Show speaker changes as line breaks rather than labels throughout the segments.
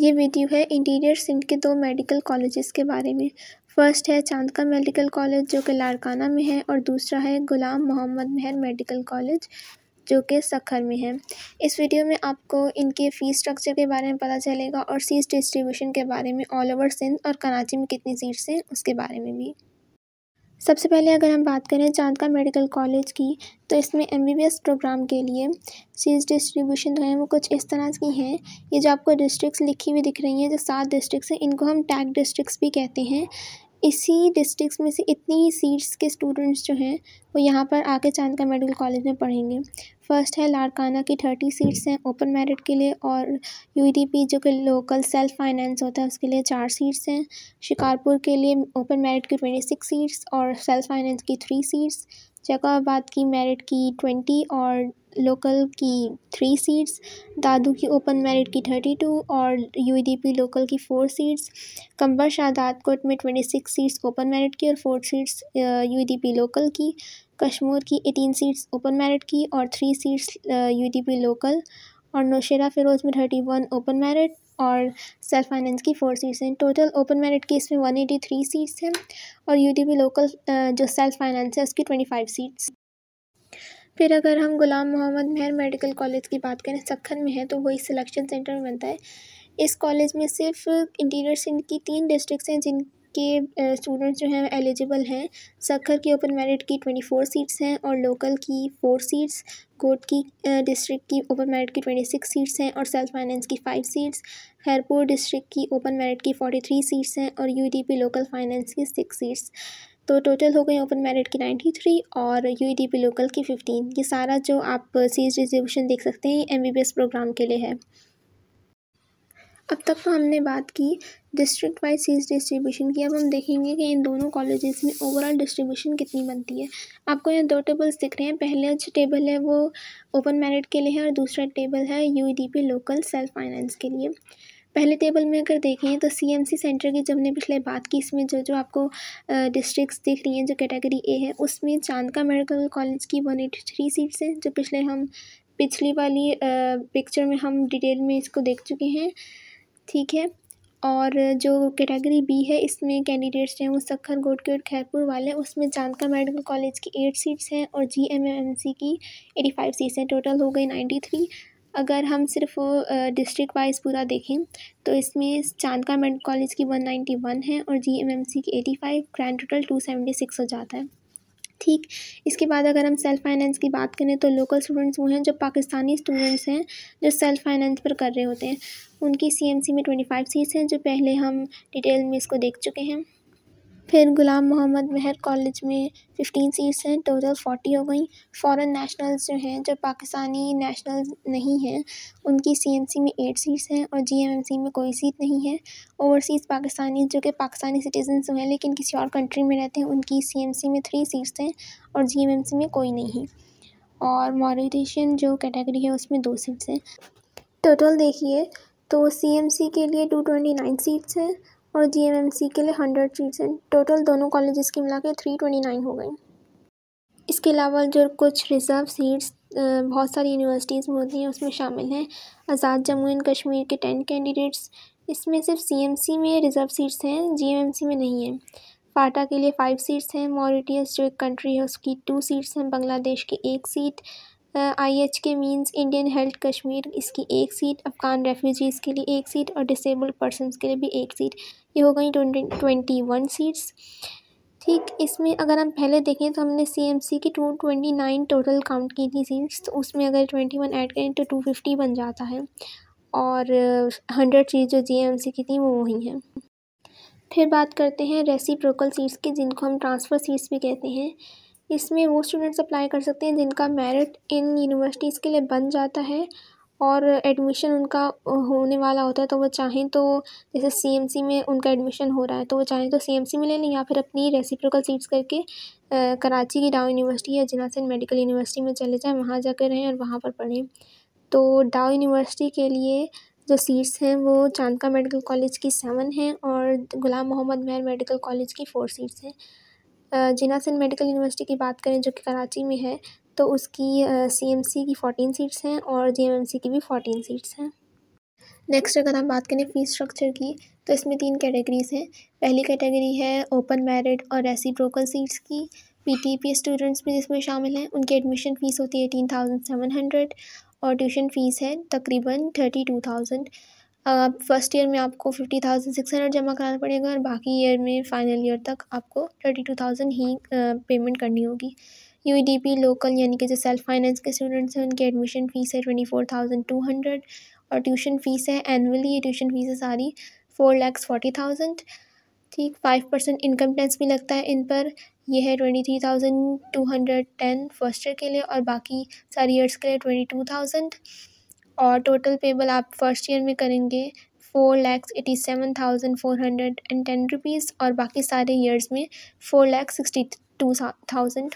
ये वीडियो है इंटीरियर सिंध के दो मेडिकल कॉलेजेस के बारे में फर्स्ट है चांदका मेडिकल कॉलेज जो कि लाड़काना में है और दूसरा है गुलाम मोहम्मद मेहर मेडिकल कॉलेज जो कि सखर में है इस वीडियो में आपको इनके फ़ीस स्ट्रक्चर के बारे में पता चलेगा और सीट डिस्ट्रीब्यूशन के बारे में ऑल ओवर सिंध और कराची में कितनी सीट्स हैं उसके बारे में भी सबसे पहले अगर हम बात करें चांदका मेडिकल कॉलेज की तो इसमें एम प्रोग्राम के लिए सीज डिस्ट्रीब्यूशन जो है वो कुछ इस तरह की हैं ये जो आपको डिस्ट्रिक्स लिखी हुई दिख रही हैं जो सात डिस्ट्रिक्स हैं इनको हम टैग डिस्ट्रिक्स भी कहते हैं इसी डिस्ट्रिक्स में से इतनी ही सीट्स के स्टूडेंट्स जो हैं वो यहाँ पर आके चांद का मेडिकल कॉलेज में पढ़ेंगे फर्स्ट है लाड़काना की थर्टी सीट्स हैं ओपन मेरिट के लिए और यू e जो कि लोकल सेल्फ फाइनेंस होता है उसके लिए चार सीट्स हैं शिकारपुर के लिए ओपन मेरिट की ट्वेंटी सिक्स सीट्स और सेल्फ फाइनेंस की थ्री सीट्स जैकबाबाद की मेरिट की ट्वेंटी और लोकल की थ्री सीट्स दादू की ओपन मेरिट की थर्टी टू और यू e लोकल की four seats Kambar Shahdadkot में twenty six seats open merit की और four seats U e local की कश्मीर की एटीन सीट्स ओपन मेरिट की और थ्री सीट्स यूटीपी लोकल और नौशेरा फिरोज में थर्टी वन ओपन मेरिट और सेल्फ फाइनेंस की फोर सीट्स हैं टोटल ओपन मेरिट की इसमें वन एटी थ्री सीट्स हैं और यूटीपी लोकल जो सेल्फ फाइनेंस है उसकी ट्वेंटी फाइव सीट्स फिर अगर हम गुलाम मोहम्मद मेहर मेडिकल कॉलेज की बात करें सखन में है तो वही सिलेक्शन सेंटर में बनता है इस कॉलेज में सिर्फ इंटीरियर सिंध की तीन डिस्ट्रिक्ट हैं जिन के स्टूडेंट्स जो हैं एलिजिबल हैं सखर की ओपन मेरिट की ट्वेंटी फोर सीट्स हैं और लोकल की फोर सीट्स कोट की डिस्ट्रिक्ट की ओपन मेरिट की ट्वेंटी सिक्स सीट्स हैं और सेल्फ फाइनेंस की फाइव सीट्स खैरपुर डिस्ट्रिक्ट की ओपन मेरिट की फोर्टी थ्री सीट्स हैं और यू लोकल फाइनेंस की सिक्स सीट्स तो टोटल हो गई ओपन मेरिट की नाइन्टी थ्री और यू लोकल e की फ़िफ्टीन ये सारा जो आप सीज डिस्ट्रीब्यूशन देख सकते हैं एम प्रोग्राम के लिए है अब तक तो हमने बात की डिस्ट्रिक्ट वाइज सीज डिस्ट्रीब्यूशन की अब हम देखेंगे कि इन दोनों कॉलेजेस में ओवरऑल डिस्ट्रीब्यूशन कितनी बनती है आपको यहाँ दो टेबल्स दिख रहे हैं पहले जो टेबल है वो ओपन मेरिट के लिए है और दूसरा टेबल है पी लोकल सेल्फ फाइनेंस के लिए पहले टेबल में अगर देखें तो सीएमसी सेंटर की जब ने पिछले बात की इसमें जो जो आपको डिस्ट्रिक्ट्स दिख रही हैं जो कैटेगरी ए है उसमें चांद का मेडिकल कॉलेज की वन एटी थ्री सीट्स हैं जो पिछले हम पिछली वाली पिक्चर में हम डिटेल में इसको देख चुके हैं ठीक है और जो कैटेगरी बी है इसमें कैंडिडेट्स हैं वो सखर गोड के और खैरपुर वाले हैं उसमें जानका मेडिकल कॉलेज की एट सीट्स हैं और जी एम एम सी की एटी फाइव सीट्स हैं टोटल हो गई नाइन्टी थ्री अगर हम सिर्फ डिस्ट्रिक्ट वाइज पूरा देखें तो इसमें चांदका मेडिकल कॉलेज की वन नाइन्टी वन है और जी एम एम सी की eighty five grand total two seventy six हो जाता है ठीक इसके बाद अगर हम सेल्फ फाइनेंस की बात करें तो लोकल स्टूडेंट्स वो हैं जो पाकिस्तानी स्टूडेंट्स हैं जो सेल्फ फाइनेंस पर कर रहे होते हैं उनकी सी में ट्वेंटी फाइव सीट्स हैं जो पहले हम डिटेल में इसको देख चुके हैं फिर गुलाम मोहम्मद मेहर कॉलेज में फ़िफ्टीन सीट्स हैं टोटल फ़ोर्टी हो गई फ़ॉरेन नेशनल्स जो हैं जो पाकिस्तानी नेशनल्स नहीं हैं उनकी सी एम सी में एट सीट्स हैं और जी एम एम सी में कोई सीट नहीं है ओवरसीज़ पाकिस्तानी जो कि पाकिस्तानी सिटीजन हैं लेकिन किसी और कंट्री में रहते हैं उनकी सी एम सी में थ्री सीट्स हैं और जी एम एम सी में कोई नहीं है और मॉरिटेशन जो कैटेगरी है उसमें दो सीट्स हैं टोटल देखिए तो सी एम सी के लिए टू ट्वेंटी नाइन सीट्स हैं और जीएमएमसी के लिए हंड्रेड सीट्स हैं टोटल दोनों कॉलेजेस की मिला के थ्री ट्वेंटी नाइन हो गई इसके अलावा जो कुछ रिज़र्व सीट्स बहुत सारी यूनिवर्सिटीज़ में होती हैं उसमें शामिल हैं आज़ाद जम्मू एंड कश्मीर के टेन कैंडिडेट्स इसमें सिर्फ सीएमसी में रिज़र्व सीट्स हैं जीएमएमसी में नहीं हैं फाटा के लिए फाइव सीट्स हैं मॉरिटियस जो एक कंट्री है उसकी टू सीट्स हैं बांग्लादेश की एक seat I H K means Indian health Kashmir इसकी एक सीट अफ़गान रेफ्यूजीज़ के लिए एक सीट और डिसेबल्ड पर्सन के लिए भी एक सीट ये हो गई ट्वेंटी वन सीट्स ठीक इसमें अगर हम पहले देखें तो हमने सी एम सी की two twenty nine total count की थी सीट्स तो उसमें अगर ट्वेंटी वन ऐड करें तो टू फिफ्टी बन जाता है और हंड्रेड सीट जो जी एम सी की थी वो वही हैं फिर बात करते हैं रेसी प्रोकल सीट्स की जिनको हम ट्रांसफ़र सीट्स भी कहते हैं इसमें वो स्टूडेंट्स अप्लाई कर सकते हैं जिनका मेरिट इन यूनिवर्सिटीज़ के लिए बन जाता है और एडमिशन उनका होने वाला होता है तो वो चाहें तो जैसे सीएमसी में उनका एडमिशन हो रहा है तो वो चाहें तो सीएमसी में ले लें या फिर अपनी रेसिप्रोकल सीट्स करके आ, कराची की डाउ यूनिवर्सिटी या जिनासेन मेडिकल यूनिवर्सिटी में चले जाएँ वहाँ कर रहें और वहाँ पर पढ़ें तो डाओ यूनिवर्सिटी के लिए जो सीट्स हैं वो चांदका मेडिकल कॉलेज की सेवन हैं और गुलाम मोहम्मद मेहर मेडिकल कॉलेज की फ़ोर सीट्स हैं जिना मेडिकल यूनिवर्सिटी की बात करें जो कि कराची में है तो उसकी सीएमसी की फ़ोटीन सीट्स हैं और सी की भी फोटीन सीट्स हैं नेक्स्ट अगर हम बात करें फ़ीस स्ट्रक्चर की तो इसमें तीन कैटेगरीज हैं पहली कैटेगरी है ओपन मेरिट और रेसी ब्रोकल सीट्स की पी स्टूडेंट्स e भी जिसमें शामिल हैं उनकी एडमिशन फ़ीस होती है एटीन थाउजेंड सेवन हंड्रेड और ट्यूशन फ़ीस है तकरीबन थर्टी टू थाउजेंड आप फर्स्ट ईयर में आपको फिफ्टी थाउजेंड सिक्स हंड्रेड जमा कराना पड़ेगा और बाकी ईयर में फ़ाइनल ईयर तक आपको थर्टी टू थाउजेंड ही पेमेंट करनी होगी यू डी पी लोकल यानी कि जो सेल्फ फाइनेंस के स्टूडेंट्स हैं उनकी एडमिशन फ़ीस है twenty four thousand two hundred और ट्यूशन फ़ीस है एनुअली ये ट्यूशन फ़ीस है सारी फोर लैक्स फोर्टी थाउजेंड ठीक फाइव परसेंट इनकम टैक्स भी लगता है इन पर यह है twenty three thousand two hundred ten first year के लिए और बाकी सारी ईयर्स के लिए ट्वेंटी टू थाउजेंड और टोटल पेबल आप फर्स्ट ईयर में करेंगे four lakhs eighty seven thousand four hundred and ten rupees और बाकी सारे ईयर्स में four lakhs sixty two thousand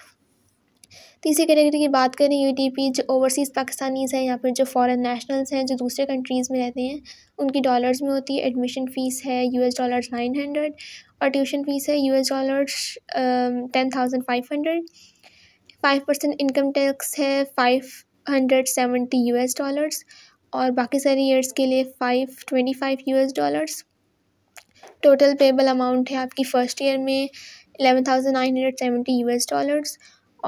तीसरी कैटेगरी की बात करें पी जो ओवरसीज़ पाकिस्तानीज़ हैं या फिर जो फॉरेन नेशनल्स हैं जो दूसरे कंट्रीज़ में रहते हैं उनकी डॉलर्स में होती है एडमिशन फ़ीस है U S dollars nine hundred और ट्यूशन फ़ीस है U S dollars ten thousand five hundred five percent income tax है five hundred seventy U S dollars और बाकी सारे ईयर्स के लिए five twenty five U S dollars total payable amount है आपकी फ़र्स्ट ईयर में eleven thousand nine hundred seventy U S dollars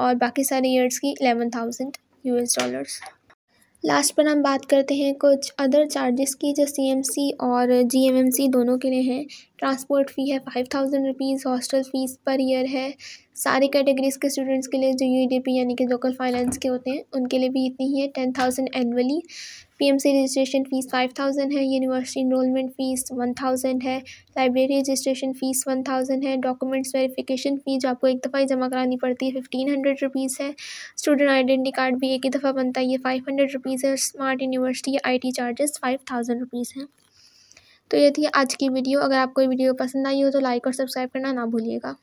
और बाकी सारे ईयर्स की eleven thousand you S dollars last पर हम बात करते हैं कुछ अदर चार्जेस की जो सी एम सी और जी एम एम सी दोनों के लिए हैं ट्रांसपोर्ट फ़ी है five thousand rupees hostel fees per year है सारी कैटेगरीज़ के स्टूडेंट्स के लिए जो यू e यानी कि लोकल फाइनेंस के होते हैं उनके लिए भी इतनी ही है ten thousand annually C registration fees five thousand है university enrollment fees one thousand है library registration fees one thousand है डॉक्यूमेंट्स वेरिफिकेशन फ़ीस जो आपको एक दफ़ा ही जमा करानी पड़ती है फिफ्टीन हंड्रेड रुपीज़ है स्टूडेंट आइडेंटी कार्ड भी एक ही दफ़ा बनता है ये फाइव हंड्रेड रुपीज़ है smart university I T charges five thousand rupees हैं तो ये थी आज की वीडियो अगर आपको वीडियो पसंद आई हो तो लाइक और सब्सक्राइब करना ना भूलिएगा